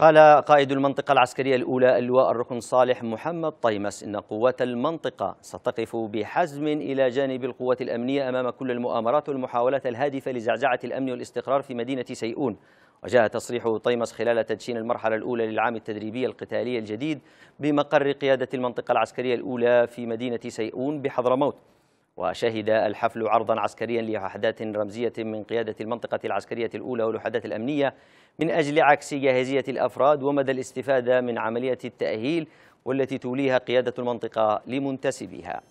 قال قائد المنطقة العسكرية الأولى اللواء الركن صالح محمد طيمس إن قوات المنطقة ستقف بحزم إلى جانب القوات الأمنية أمام كل المؤامرات والمحاولات الهادفة لزعزعة الأمن والاستقرار في مدينة سيئون وجاء تصريح طيمس خلال تدشين المرحلة الأولى للعام التدريبي القتالي الجديد بمقر قيادة المنطقة العسكرية الأولى في مدينة سيئون بحضرموت وشهد الحفل عرضا عسكريا لوحدات رمزية من قيادة المنطقة العسكرية الأولى والوحدات الأمنية من أجل عكس جاهزية الأفراد ومدى الاستفادة من عملية التأهيل والتي توليها قيادة المنطقة لمنتسبيها